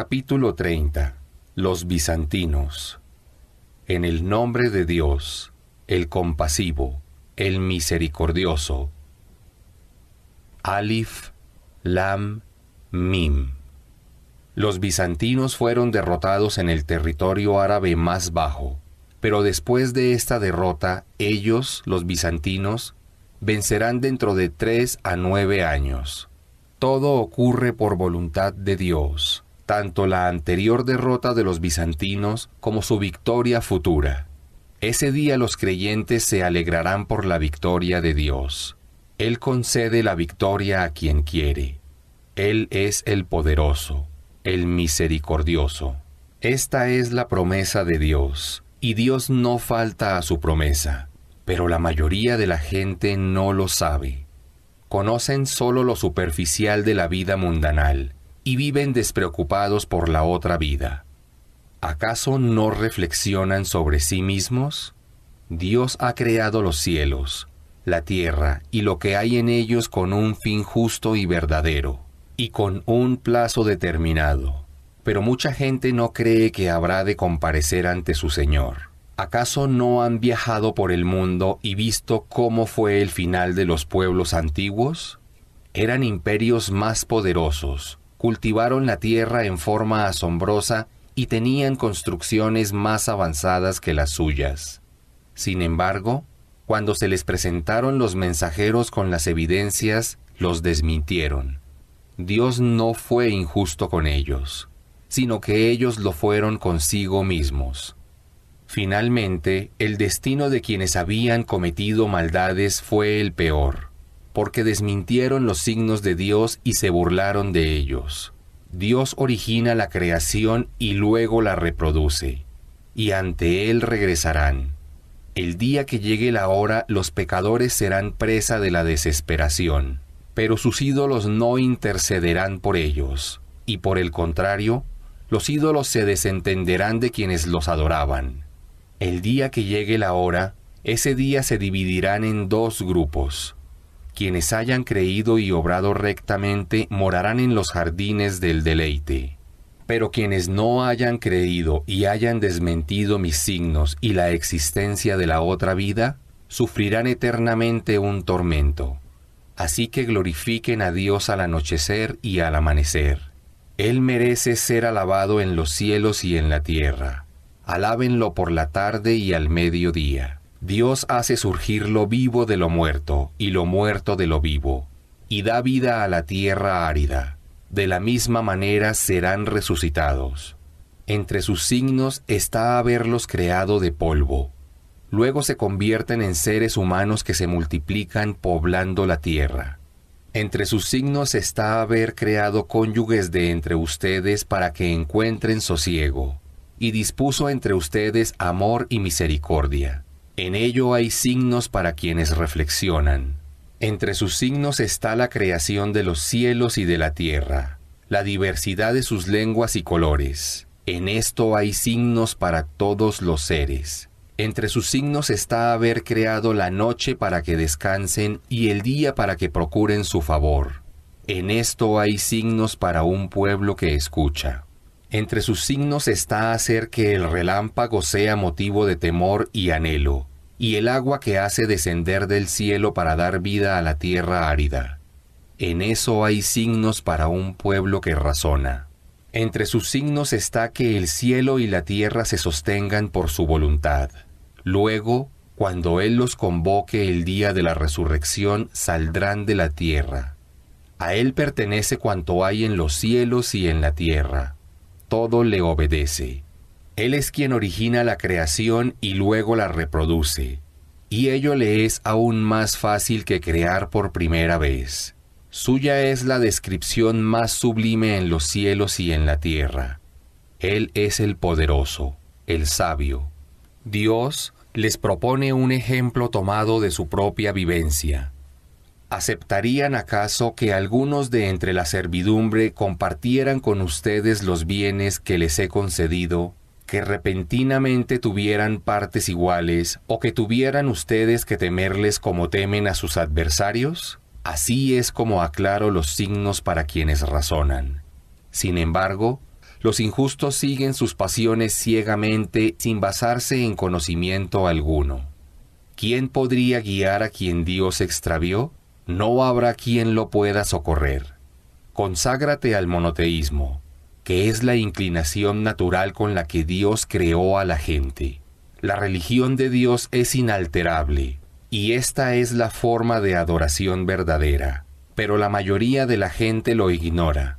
Capítulo 30. Los bizantinos. En el nombre de Dios, el compasivo, el misericordioso. Alif, Lam, Mim. Los bizantinos fueron derrotados en el territorio árabe más bajo, pero después de esta derrota, ellos, los bizantinos, vencerán dentro de tres a nueve años. Todo ocurre por voluntad de Dios tanto la anterior derrota de los bizantinos como su victoria futura. Ese día los creyentes se alegrarán por la victoria de Dios. Él concede la victoria a quien quiere. Él es el poderoso, el misericordioso. Esta es la promesa de Dios, y Dios no falta a su promesa, pero la mayoría de la gente no lo sabe. Conocen solo lo superficial de la vida mundanal, y viven despreocupados por la otra vida. ¿Acaso no reflexionan sobre sí mismos? Dios ha creado los cielos, la tierra y lo que hay en ellos con un fin justo y verdadero, y con un plazo determinado. Pero mucha gente no cree que habrá de comparecer ante su Señor. ¿Acaso no han viajado por el mundo y visto cómo fue el final de los pueblos antiguos? Eran imperios más poderosos, cultivaron la tierra en forma asombrosa y tenían construcciones más avanzadas que las suyas. Sin embargo, cuando se les presentaron los mensajeros con las evidencias, los desmintieron. Dios no fue injusto con ellos, sino que ellos lo fueron consigo mismos. Finalmente, el destino de quienes habían cometido maldades fue el peor porque desmintieron los signos de Dios y se burlaron de ellos. Dios origina la creación y luego la reproduce, y ante Él regresarán. El día que llegue la hora, los pecadores serán presa de la desesperación, pero sus ídolos no intercederán por ellos, y por el contrario, los ídolos se desentenderán de quienes los adoraban. El día que llegue la hora, ese día se dividirán en dos grupos, quienes hayan creído y obrado rectamente morarán en los jardines del deleite. Pero quienes no hayan creído y hayan desmentido mis signos y la existencia de la otra vida, sufrirán eternamente un tormento. Así que glorifiquen a Dios al anochecer y al amanecer. Él merece ser alabado en los cielos y en la tierra. Alábenlo por la tarde y al mediodía. Dios hace surgir lo vivo de lo muerto y lo muerto de lo vivo, y da vida a la tierra árida. De la misma manera serán resucitados. Entre sus signos está haberlos creado de polvo. Luego se convierten en seres humanos que se multiplican poblando la tierra. Entre sus signos está haber creado cónyuges de entre ustedes para que encuentren sosiego, y dispuso entre ustedes amor y misericordia en ello hay signos para quienes reflexionan. Entre sus signos está la creación de los cielos y de la tierra, la diversidad de sus lenguas y colores. En esto hay signos para todos los seres. Entre sus signos está haber creado la noche para que descansen y el día para que procuren su favor. En esto hay signos para un pueblo que escucha. Entre sus signos está hacer que el relámpago sea motivo de temor y anhelo, y el agua que hace descender del cielo para dar vida a la tierra árida. En eso hay signos para un pueblo que razona. Entre sus signos está que el cielo y la tierra se sostengan por su voluntad. Luego, cuando Él los convoque el día de la resurrección, saldrán de la tierra. A Él pertenece cuanto hay en los cielos y en la tierra todo le obedece. Él es quien origina la creación y luego la reproduce, y ello le es aún más fácil que crear por primera vez. Suya es la descripción más sublime en los cielos y en la tierra. Él es el poderoso, el sabio. Dios les propone un ejemplo tomado de su propia vivencia. ¿Aceptarían acaso que algunos de entre la servidumbre compartieran con ustedes los bienes que les he concedido, que repentinamente tuvieran partes iguales o que tuvieran ustedes que temerles como temen a sus adversarios? Así es como aclaro los signos para quienes razonan. Sin embargo, los injustos siguen sus pasiones ciegamente sin basarse en conocimiento alguno. ¿Quién podría guiar a quien Dios extravió? no habrá quien lo pueda socorrer. Conságrate al monoteísmo, que es la inclinación natural con la que Dios creó a la gente. La religión de Dios es inalterable, y esta es la forma de adoración verdadera, pero la mayoría de la gente lo ignora.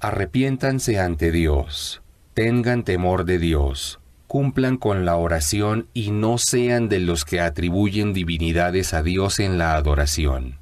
Arrepiéntanse ante Dios, tengan temor de Dios, cumplan con la oración y no sean de los que atribuyen divinidades a Dios en la adoración.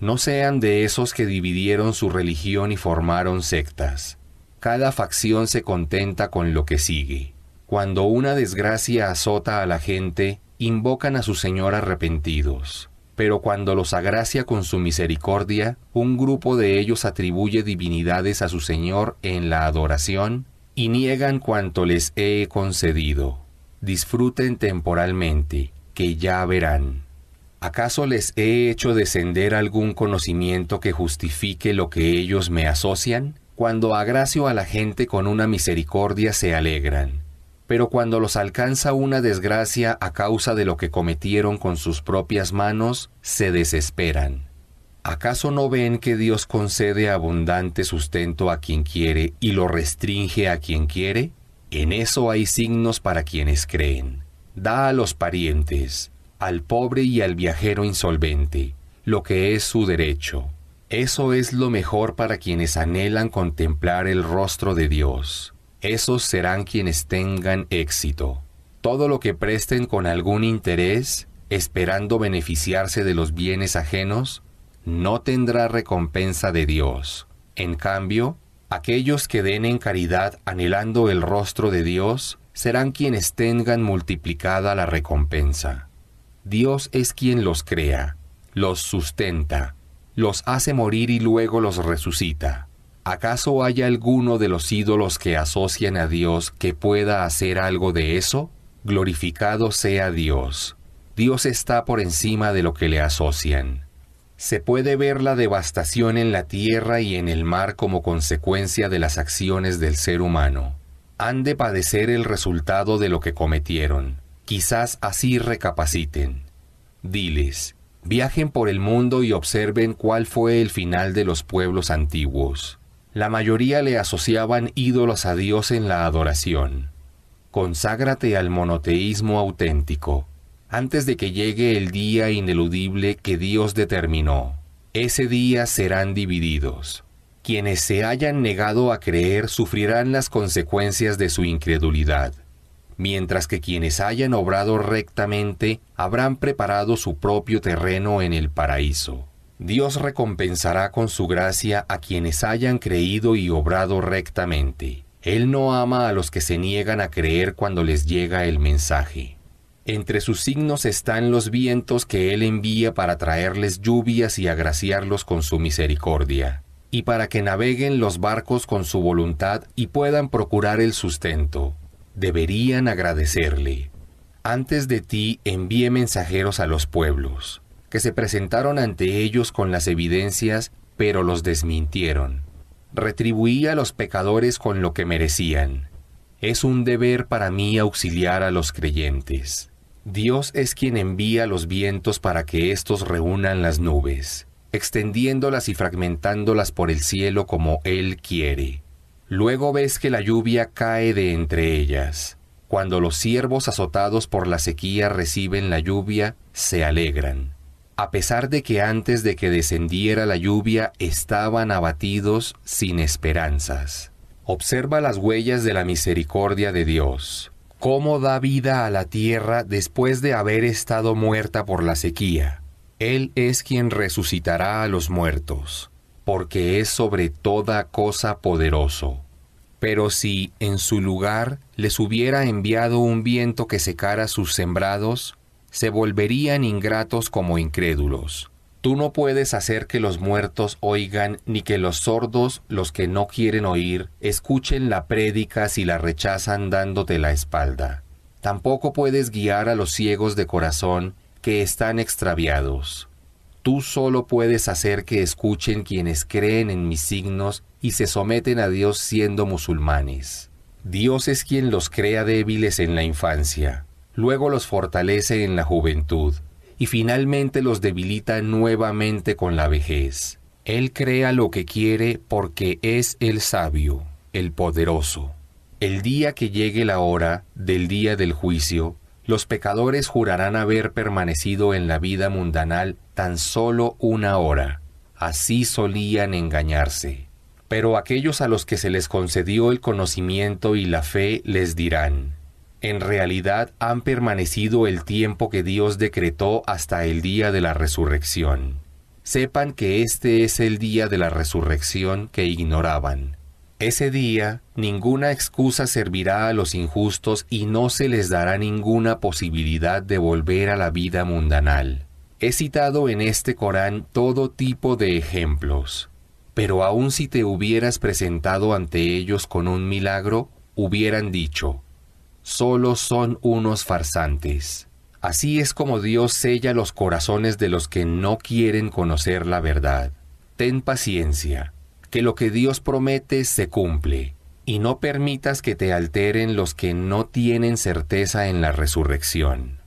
No sean de esos que dividieron su religión y formaron sectas. Cada facción se contenta con lo que sigue. Cuando una desgracia azota a la gente, invocan a su Señor arrepentidos. Pero cuando los agracia con su misericordia, un grupo de ellos atribuye divinidades a su Señor en la adoración y niegan cuanto les he concedido. Disfruten temporalmente, que ya verán. ¿Acaso les he hecho descender algún conocimiento que justifique lo que ellos me asocian? Cuando agracio a la gente con una misericordia se alegran, pero cuando los alcanza una desgracia a causa de lo que cometieron con sus propias manos, se desesperan. ¿Acaso no ven que Dios concede abundante sustento a quien quiere y lo restringe a quien quiere? En eso hay signos para quienes creen. Da a los parientes, al pobre y al viajero insolvente, lo que es su derecho. Eso es lo mejor para quienes anhelan contemplar el rostro de Dios. Esos serán quienes tengan éxito. Todo lo que presten con algún interés, esperando beneficiarse de los bienes ajenos, no tendrá recompensa de Dios. En cambio, aquellos que den en caridad anhelando el rostro de Dios serán quienes tengan multiplicada la recompensa. Dios es quien los crea, los sustenta, los hace morir y luego los resucita. ¿Acaso hay alguno de los ídolos que asocian a Dios que pueda hacer algo de eso? Glorificado sea Dios. Dios está por encima de lo que le asocian. Se puede ver la devastación en la tierra y en el mar como consecuencia de las acciones del ser humano. Han de padecer el resultado de lo que cometieron. Quizás así recapaciten. Diles, viajen por el mundo y observen cuál fue el final de los pueblos antiguos. La mayoría le asociaban ídolos a Dios en la adoración. Conságrate al monoteísmo auténtico, antes de que llegue el día ineludible que Dios determinó. Ese día serán divididos. Quienes se hayan negado a creer sufrirán las consecuencias de su incredulidad mientras que quienes hayan obrado rectamente habrán preparado su propio terreno en el paraíso. Dios recompensará con su gracia a quienes hayan creído y obrado rectamente. Él no ama a los que se niegan a creer cuando les llega el mensaje. Entre sus signos están los vientos que Él envía para traerles lluvias y agraciarlos con su misericordia, y para que naveguen los barcos con su voluntad y puedan procurar el sustento deberían agradecerle. Antes de ti envié mensajeros a los pueblos, que se presentaron ante ellos con las evidencias, pero los desmintieron. Retribuí a los pecadores con lo que merecían. Es un deber para mí auxiliar a los creyentes. Dios es quien envía los vientos para que éstos reúnan las nubes, extendiéndolas y fragmentándolas por el cielo como Él quiere. Luego ves que la lluvia cae de entre ellas. Cuando los siervos azotados por la sequía reciben la lluvia, se alegran. A pesar de que antes de que descendiera la lluvia estaban abatidos sin esperanzas. Observa las huellas de la misericordia de Dios. Cómo da vida a la tierra después de haber estado muerta por la sequía. Él es quien resucitará a los muertos porque es sobre toda cosa poderoso. Pero si en su lugar les hubiera enviado un viento que secara sus sembrados, se volverían ingratos como incrédulos. Tú no puedes hacer que los muertos oigan, ni que los sordos, los que no quieren oír, escuchen la prédica si la rechazan dándote la espalda. Tampoco puedes guiar a los ciegos de corazón que están extraviados. Tú solo puedes hacer que escuchen quienes creen en mis signos y se someten a Dios siendo musulmanes. Dios es quien los crea débiles en la infancia, luego los fortalece en la juventud y finalmente los debilita nuevamente con la vejez. Él crea lo que quiere porque es el sabio, el poderoso. El día que llegue la hora del día del juicio, los pecadores jurarán haber permanecido en la vida mundanal tan solo una hora. Así solían engañarse. Pero aquellos a los que se les concedió el conocimiento y la fe les dirán, en realidad han permanecido el tiempo que Dios decretó hasta el día de la resurrección. Sepan que este es el día de la resurrección que ignoraban ese día ninguna excusa servirá a los injustos y no se les dará ninguna posibilidad de volver a la vida mundanal. He citado en este Corán todo tipo de ejemplos. Pero aun si te hubieras presentado ante ellos con un milagro, hubieran dicho, solo son unos farsantes. Así es como Dios sella los corazones de los que no quieren conocer la verdad. Ten paciencia que lo que Dios promete se cumple, y no permitas que te alteren los que no tienen certeza en la resurrección.